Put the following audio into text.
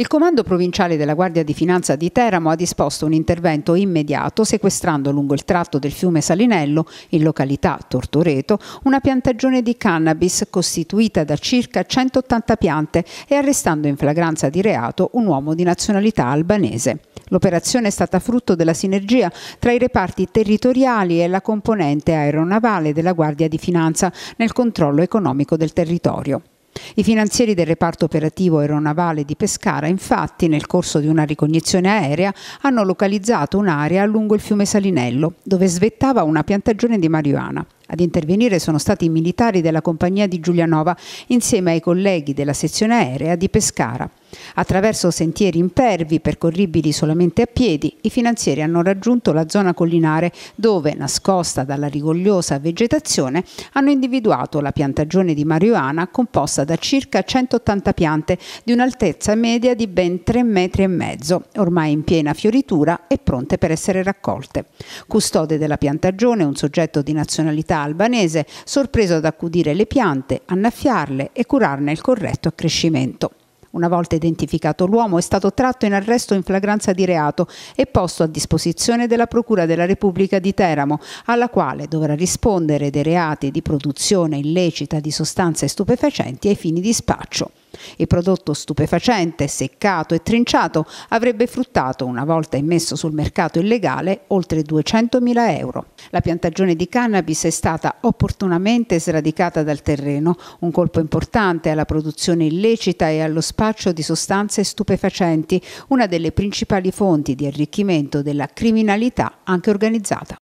Il comando provinciale della Guardia di Finanza di Teramo ha disposto un intervento immediato sequestrando lungo il tratto del fiume Salinello, in località Tortoreto, una piantagione di cannabis costituita da circa 180 piante e arrestando in flagranza di reato un uomo di nazionalità albanese. L'operazione è stata frutto della sinergia tra i reparti territoriali e la componente aeronavale della Guardia di Finanza nel controllo economico del territorio. I finanzieri del reparto operativo aeronavale di Pescara, infatti, nel corso di una ricognizione aerea, hanno localizzato un'area lungo il fiume Salinello, dove svettava una piantagione di marijuana. Ad intervenire sono stati i militari della compagnia di Giulianova insieme ai colleghi della sezione aerea di Pescara. Attraverso sentieri impervi, percorribili solamente a piedi, i finanzieri hanno raggiunto la zona collinare dove, nascosta dalla rigogliosa vegetazione, hanno individuato la piantagione di marijuana composta da circa 180 piante di un'altezza media di ben 3,5 metri, e mezzo, ormai in piena fioritura e pronte per essere raccolte. Custode della piantagione, un soggetto di nazionalità albanese, sorpreso ad accudire le piante, annaffiarle e curarne il corretto accrescimento. Una volta identificato l'uomo è stato tratto in arresto in flagranza di reato e posto a disposizione della Procura della Repubblica di Teramo, alla quale dovrà rispondere dei reati di produzione illecita di sostanze stupefacenti ai fini di spaccio. Il prodotto stupefacente, seccato e trinciato avrebbe fruttato, una volta immesso sul mercato illegale, oltre 200.000 euro. La piantagione di cannabis è stata opportunamente sradicata dal terreno, un colpo importante alla produzione illecita e allo spaccio di sostanze stupefacenti, una delle principali fonti di arricchimento della criminalità anche organizzata.